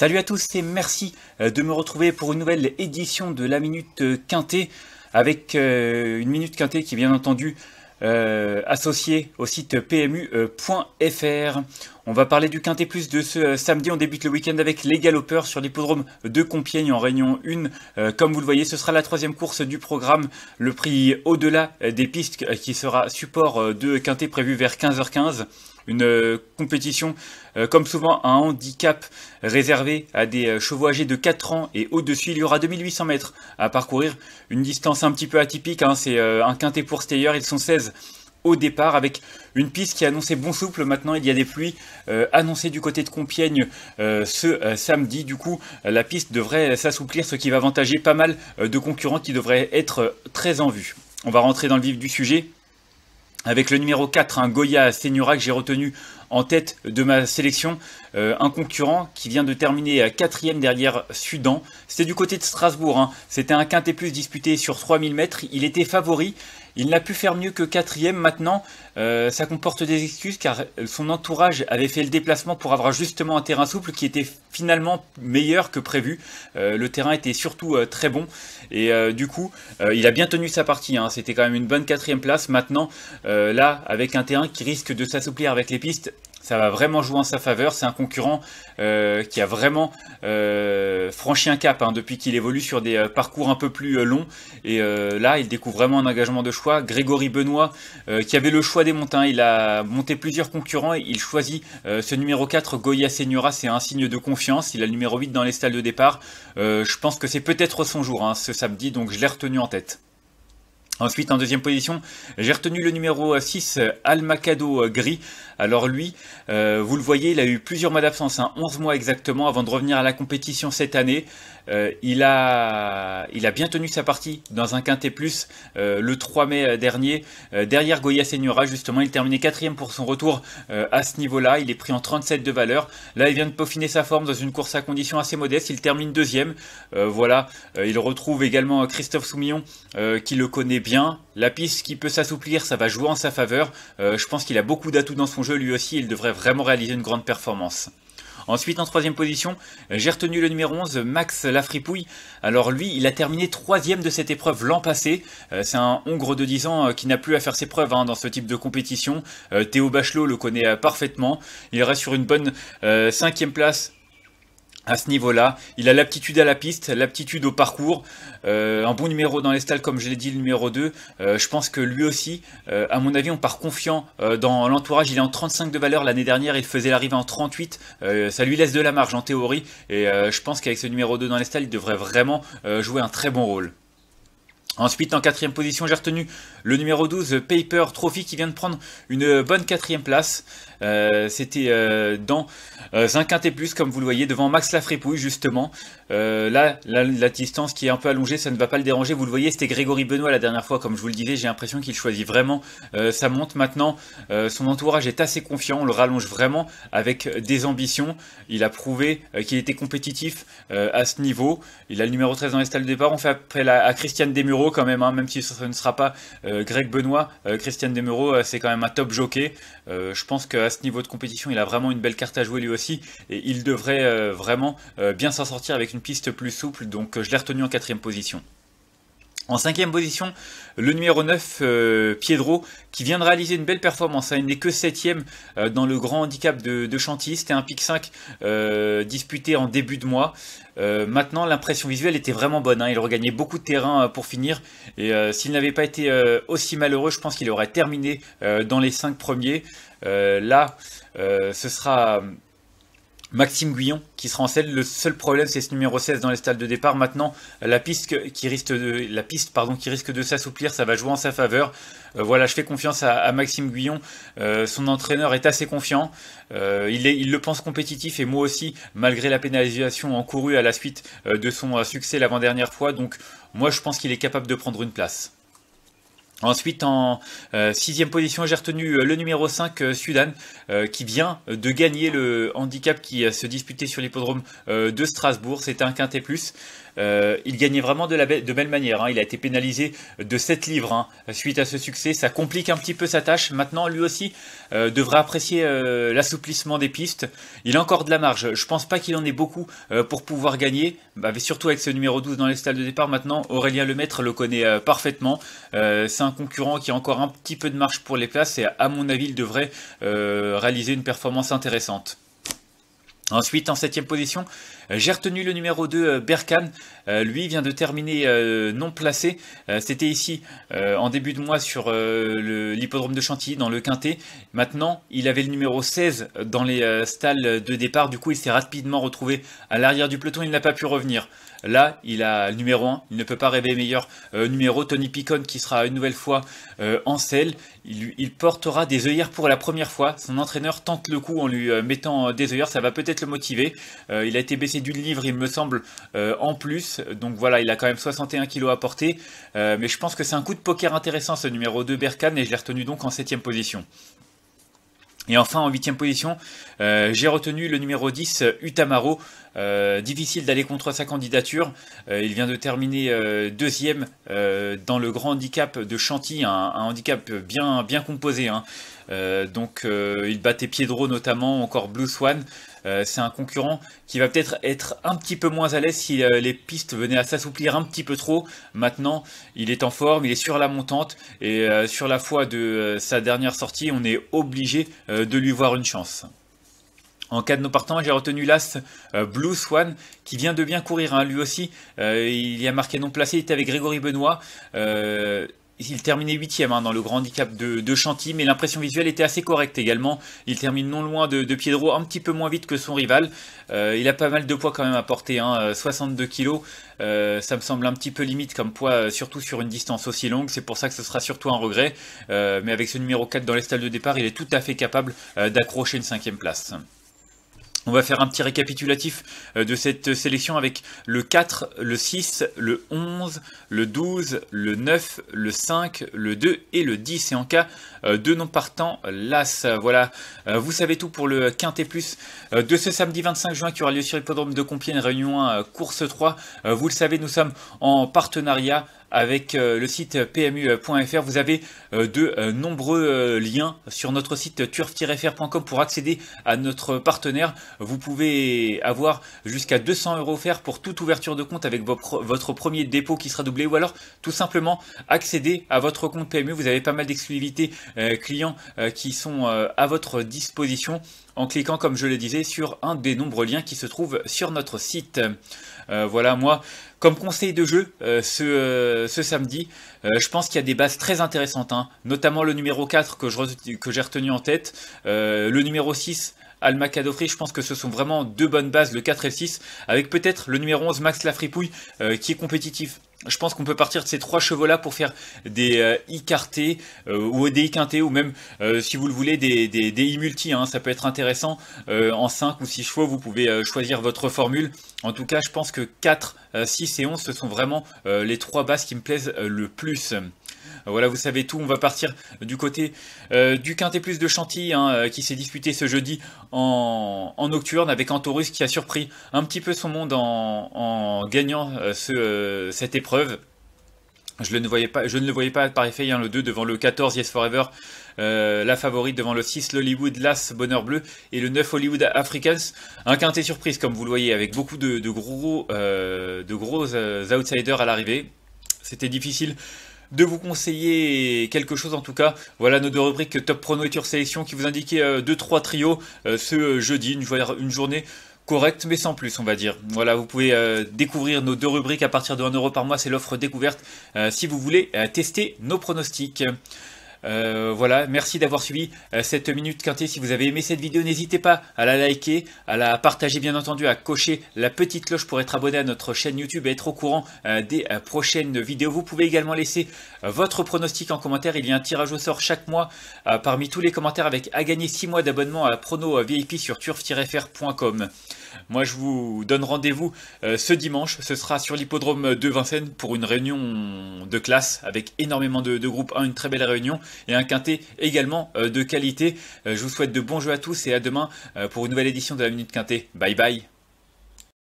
Salut à tous et merci euh, de me retrouver pour une nouvelle édition de la Minute Quintée avec euh, une Minute Quintée qui est bien entendu euh, associée au site pmu.fr. On va parler du Quintet Plus de ce samedi. On débute le week-end avec les galopeurs sur l'hippodrome de Compiègne en Réunion 1. comme vous le voyez, ce sera la troisième course du programme. Le prix au-delà des pistes qui sera support de Quintet prévu vers 15h15 une euh, compétition euh, comme souvent un handicap réservé à des euh, chevaux âgés de 4 ans et au-dessus. Il y aura 2800 mètres à parcourir, une distance un petit peu atypique, hein, c'est un quintet pour Steyer, ils sont 16 au départ avec une piste qui annonçait bon souple. Maintenant, il y a des pluies annoncées du côté de Compiègne ce samedi. Du coup, la piste devrait s'assouplir, ce qui va avantager pas mal de concurrents qui devraient être très en vue. On va rentrer dans le vif du sujet. Avec le numéro 4, un Goya Senura que j'ai retenu en tête de ma sélection euh, un concurrent qui vient de terminer quatrième derrière Sudan. C'était du côté de Strasbourg. Hein. C'était un quintet plus disputé sur 3000 mètres. Il était favori. Il n'a pu faire mieux que quatrième maintenant. Euh, ça comporte des excuses car son entourage avait fait le déplacement pour avoir justement un terrain souple qui était finalement meilleur que prévu. Euh, le terrain était surtout très bon et du coup il a bien tenu sa partie. Hein. C'était quand même une bonne quatrième place. Maintenant là avec un terrain qui risque de s'assouplir avec les pistes, ça va vraiment jouer en sa faveur. C'est un concurrent euh, qui a vraiment euh, franchi un cap hein, depuis qu'il évolue sur des euh, parcours un peu plus longs. Et là, il découvre vraiment un engagement de choix. Grégory Benoît, qui avait le choix des montants. Hein. il a monté plusieurs concurrents. il choisit ce numéro 4, Goya Senora. C'est un signe de confiance. Il a le numéro 8 dans les stalles de départ. je pense que c'est peut-être son jour hein, ce samedi, donc je l'ai retenu en tête. Ensuite, en deuxième position, j'ai retenu le numéro 6, Almacado Gris. Alors lui, euh, vous le voyez, il a eu plusieurs mois d'absence, 11 hein, mois exactement, avant de revenir à la compétition cette année. Euh, il, a, il a bien tenu sa partie dans un quintet plus euh, le 3 mai dernier. derrière Goya Senora, justement, il terminait quatrième pour son retour à ce niveau-là. Il est pris en 37 de valeur. Là, il vient de peaufiner sa forme dans une course à conditions assez modeste. Il termine deuxième. voilà, il retrouve également Christophe Soumillon, qui le connaît bien bien. La piste qui peut s'assouplir, ça va jouer en sa faveur. Euh, je pense qu'il a beaucoup d'atouts dans son jeu, lui aussi, il devrait vraiment réaliser une grande performance. Ensuite, en troisième position, j'ai retenu le numéro 11, Max Lafripouille. Alors lui, il a terminé troisième de cette épreuve l'an passé. Euh, c'est un Hongre de 10 ans euh, qui n'a plus à faire ses preuves hein, dans ce type de compétition. Théo Bachelot le connaît parfaitement. Il reste sur une bonne cinquième place à ce niveau-là. Il a l'aptitude à la piste, l'aptitude au parcours, euh, un bon numéro dans les stalles comme je l'ai dit, le numéro 2. Euh, je pense que lui aussi, euh, à mon avis, on part confiant dans l'entourage. Il est en 35 de valeur l'année dernière, il faisait l'arrivée en 38. ça lui laisse de la marge en théorie et je pense qu'avec ce numéro 2 dans les stalles, il devrait vraiment jouer un très bon rôle. Ensuite, en quatrième position, j'ai retenu le numéro 12, Paper Trophy, qui vient de prendre une bonne quatrième place. Euh, c'était euh, dans euh, un quintet plus, comme vous le voyez, devant Max Lafrépouille, justement. là, la, distance qui est un peu allongée, ça ne va pas le déranger. Vous le voyez, c'était Grégory Benoît la dernière fois, comme je vous le disais. J'ai l'impression qu'il choisit vraiment sa monte maintenant. son entourage est assez confiant, on le rallonge vraiment avec des ambitions. Il a prouvé qu'il était compétitif à ce niveau. Il a le numéro 13 dans les stalles de départ. On fait appel à, à Christiane Desmureaux quand même, hein, même si ce ne sera pas euh, Greg Benoît, euh, Christian Demuro euh, c'est quand même un top jockey. je pense qu'à ce niveau de compétition, il a vraiment une belle carte à jouer lui aussi, et il devrait vraiment bien s'en sortir avec une piste plus souple, donc je l'ai retenu en quatrième position. En cinquième position, le numéro 9, euh, Piedro, qui vient de réaliser une belle performance. Hein. il n'est que septième euh, dans le grand handicap de, Chantilly. C'était un pic 5 euh, disputé en début de mois. maintenant, l'impression visuelle était vraiment bonne. Hein. il regagnait beaucoup de terrain pour finir. Et s'il n'avait pas été aussi malheureux, je pense qu'il aurait terminé dans les cinq premiers. là, ce sera Maxime Guyon qui sera en selle. Le seul problème, c'est ce numéro 16 dans les stades de départ. Maintenant, la piste qui risque de, la piste, pardon, qui risque de s'assouplir, ça va jouer en sa faveur. Euh, voilà, je fais confiance à, Maxime Guyon. Euh, son entraîneur est assez confiant. Euh, il, est, il, le pense compétitif et moi aussi, malgré la pénalisation encourue à la suite de son succès l'avant-dernière fois. Donc, moi, je pense qu'il est capable de prendre une place. Ensuite, en euh, sixième position, j'ai retenu euh, le numéro 5, euh, Sudan, qui vient de gagner le handicap qui se disputait sur l'hippodrome de Strasbourg. C'était un quintet plus. Euh, il gagnait vraiment de, la belle manière. Hein. Il a été pénalisé de 7 livres hein. suite à ce succès. Ça complique un petit peu sa tâche. Maintenant, lui aussi euh, devrait apprécier euh, l'assouplissement des pistes. Il a encore de la marge. Je pense pas qu'il en ait beaucoup pour pouvoir gagner. Bah, mais surtout avec ce numéro 12 dans les stalles de départ. Maintenant, Aurélien Lemaître le connaît parfaitement. C'est un concurrent qui a encore un petit peu de marge pour les places. Et à mon avis, il devrait réaliser une performance intéressante. Ensuite, en septième position, euh, j'ai retenu le numéro 2, euh, Berkan. Euh, lui vient de terminer non placé. C'était ici en début de mois sur l'hippodrome de Chantilly dans le Quintet. Maintenant, il avait le numéro 16 dans les stalles de départ. Du coup, il s'est rapidement retrouvé à l'arrière du peloton. Il n'a pas pu revenir. Là, il a numéro 1, il ne peut pas rêver meilleur. Euh, numéro Tony Picon qui sera une nouvelle fois euh, en selle. Il, portera des œillères pour la première fois. Son entraîneur tente le coup en lui euh, mettant des œillères, ça va peut-être le motiver. il a été baissé d'une livre, il me semble, en plus. Donc voilà, il a quand même 61 kilos à porter. mais je pense que c'est un coup de poker intéressant ce numéro 2 Berkane et je l'ai retenu donc en 7 position. Et enfin, en huitième position, euh, j'ai retenu le numéro 10, euh, Utamaro. Euh, difficile d'aller contre sa candidature. il vient de terminer deuxième dans le grand handicap de Chantilly, un, handicap bien, bien composé. Hein. donc il battait Piedro notamment, encore Blue Swan. Euh, c'est un concurrent qui va peut-être être un petit peu moins à l'aise si euh, les pistes venaient à s'assouplir un petit peu trop. Maintenant, il est en forme, il est sur la montante et euh, sur la foi de sa dernière sortie, on est obligé de lui voir une chance. En cas de nos partants, j'ai retenu l'As Blue Swan qui vient de bien courir. Hein. lui aussi, il y a marqué non placé, il était avec Grégory Benoît il terminait huitième hein, dans le grand handicap de, de Chantilly, mais l'impression visuelle était assez correcte également. Il termine non loin de, de Piedro, un petit peu moins vite que son rival. Euh, il a pas mal de poids quand même à porter, 62 hein, euh, kg. Euh, ça me semble un petit peu limite comme poids, surtout sur une distance aussi longue. C'est pour ça que ce sera surtout un regret. mais avec ce numéro 4 dans les stalles de départ, il est tout à fait capable d'accrocher une cinquième place. On va faire un petit récapitulatif euh, de cette sélection avec le 4, le 6, le 11, le 12, le 9, le 5, le 2 et le 10. Et en cas euh, de non partant, l'As. Voilà, euh, vous savez tout pour le Quintet Plus de ce samedi 25 juin qui aura lieu sur l'hippodrome de Compiègne, Réunion 1, course 3. Vous le savez, nous sommes en partenariat avec euh, le site pmu.fr. Vous avez euh, de euh, nombreux liens sur notre site turf-fr.com pour accéder à notre partenaire. Vous pouvez avoir jusqu'à 200 euros offerts pour toute ouverture de compte avec votre premier dépôt qui sera doublé ou alors tout simplement accéder à votre compte PMU. Vous avez pas mal d'exclusivités clients qui sont à votre disposition en cliquant, comme je le disais, sur un des nombreux liens qui se trouvent sur notre site. Euh, voilà, moi, comme conseil de jeu euh, euh, ce, samedi, je pense qu'il y a des bases très intéressantes, hein. notamment le numéro 4 que, que j'ai retenu en tête, le numéro 6. Alma je pense que ce sont vraiment deux bonnes bases, le 4 et le 6, avec peut-être le numéro 11, Max Lafripouille, qui est compétitif je pense qu'on peut partir de ces trois chevaux-là pour faire des euh, euh ou des i quintés ou même, euh, si vous le voulez, des, des, des multi. Hein. ça peut être intéressant. Euh, en 5 ou 6 chevaux, vous pouvez choisir votre formule. En tout cas, je pense que 4, 6 et 11, ce sont vraiment les trois bases qui me plaisent le plus. Euh, voilà, vous savez tout. On va partir du côté euh, du Quintet Plus de Chantilly, hein, euh, qui s'est disputé ce jeudi en, nocturne avec Antorus qui a surpris un petit peu son monde en, gagnant cette épreuve. Je, ne voyais pas, je, ne le voyais pas par effet, hein, le 2 devant le 14 Yes Forever, la favorite devant le 6 l'Hollywood Las Bonheur Bleu et le 9 Hollywood Africans. Un quintet surprise comme vous le voyez avec beaucoup de, gros, de gros outsiders à l'arrivée. C'était difficile de vous conseiller quelque chose en tout cas. Voilà nos deux rubriques Top Prono et Tour Sélection qui vous indiquaient euh, deux trois trios euh, ce euh, jeudi, une, journée correcte mais sans plus, on va dire. Voilà, vous pouvez découvrir nos deux rubriques à partir de 1€ par mois, c'est l'offre découverte, si vous voulez tester nos pronostics. Euh, voilà, merci d'avoir suivi euh, cette minute quintée. Si vous avez aimé cette vidéo, n'hésitez pas à la liker, à la partager bien entendu, à cocher la petite cloche pour être abonné à notre chaîne YouTube et être au courant euh, des prochaines vidéos. Vous pouvez également laisser votre pronostic en commentaire. Il y a un tirage au sort chaque mois parmi tous les commentaires avec à gagner 6 mois d'abonnement à Prono VIP sur turf-fr.com. Moi, je vous donne rendez-vous ce dimanche. Ce sera sur l'hippodrome de Vincennes pour une réunion de classe avec énormément de, groupes 1, une très belle réunion et un quintet également euh, de qualité. Euh, je vous souhaite de bons jeux à tous et à demain euh, pour une nouvelle édition de la Minute Quintet. Bye bye